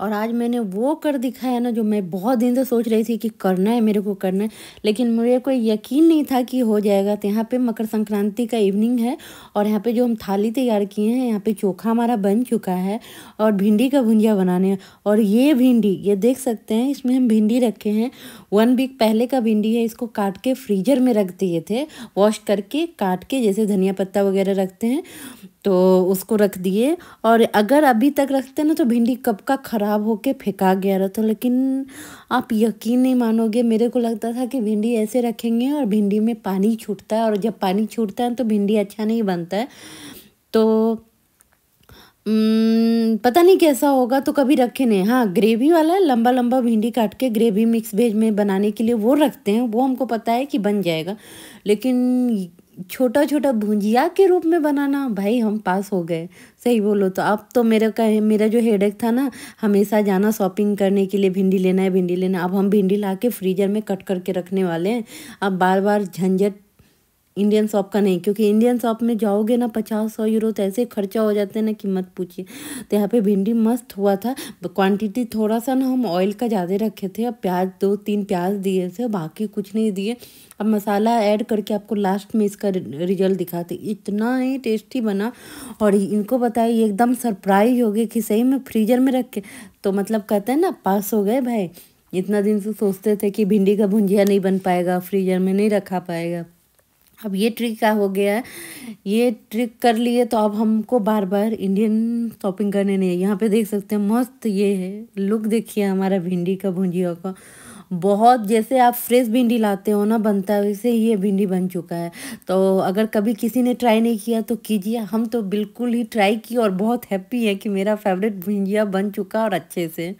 और आज मैंने वो कर दिखाया ना जो मैं बहुत दिन से सोच रही थी कि करना है मेरे को करना है लेकिन मुझे कोई यकीन नहीं था कि हो जाएगा तो यहाँ पे मकर संक्रांति का इवनिंग है और यहाँ पे जो हम थाली तैयार किए हैं यहाँ पे चोखा हमारा बन चुका है और भिंडी का भुंजिया बनाने और ये भिंडी ये देख सकते हैं इसमें हम भिंडी रखे हैं वन वीक पहले का भिंडी है इसको काट के फ्रीजर में रख दिए थे वॉश करके काट के जैसे धनिया पत्ता वगैरह रखते हैं तो उसको रख दिए और अगर अभी तक रखते ना तो भिंडी कब का ख़राब होके फेंका गया था लेकिन आप यकीन नहीं मानोगे मेरे को लगता था कि भिंडी ऐसे रखेंगे और भिंडी में पानी छूटता है और जब पानी छूटता है तो भिंडी अच्छा नहीं बनता है तो पता नहीं कैसा होगा तो कभी रखे नहीं हाँ ग्रेवी वाला लंबा लंबा भिंडी काट के ग्रेवी मिक्स वेज में बनाने के लिए वो रखते हैं वो हमको पता है कि बन जाएगा लेकिन छोटा छोटा भुंजिया के रूप में बनाना भाई हम पास हो गए सही बोलो तो अब तो मेरा का मेरा जो हेडेक था ना हमेशा जाना शॉपिंग करने के लिए भिंडी लेना है भिंडी लेना अब हम भिंडी ला के फ्रीजर में कट करके रखने वाले हैं अब बार बार झंझट इंडियन शॉप का नहीं क्योंकि इंडियन शॉप में जाओगे ना पचास सौ यूरो तो ऐसे खर्चा हो जाते हैं ना कि मत पूछिए तो यहाँ पे भिंडी मस्त हुआ था क्वांटिटी थोड़ा सा ना हम ऑयल का ज़्यादा रखे थे अब प्याज दो तीन प्याज दिए थे बाकी कुछ नहीं दिए अब मसाला ऐड करके आपको लास्ट में इसका रिजल्ट दिखाते इतना ही टेस्टी बना और इनको बताइए एकदम सरप्राइज हो गए कि सही में फ्रीजर में रख के तो मतलब कहते हैं ना पास हो गए भाई इतना दिन से सोचते थे कि भिंडी का भुंजिया नहीं बन पाएगा फ्रीजर में नहीं रखा पाएगा अब ये ट्रिक क्या हो गया है ये ट्रिक कर लिए तो अब हमको बार बार इंडियन शॉपिंग करने नहीं है यहाँ पे देख सकते हैं मस्त ये है लुक देखिए हमारा भिंडी का भुंजिया का बहुत जैसे आप फ्रेश भिंडी लाते हो ना बनता है वैसे ये भिंडी बन चुका है तो अगर कभी किसी ने ट्राई नहीं किया तो कीजिए हम तो बिल्कुल ही ट्राई की और बहुत हैप्पी है कि मेरा फेवरेट भिंडिया बन चुका और अच्छे से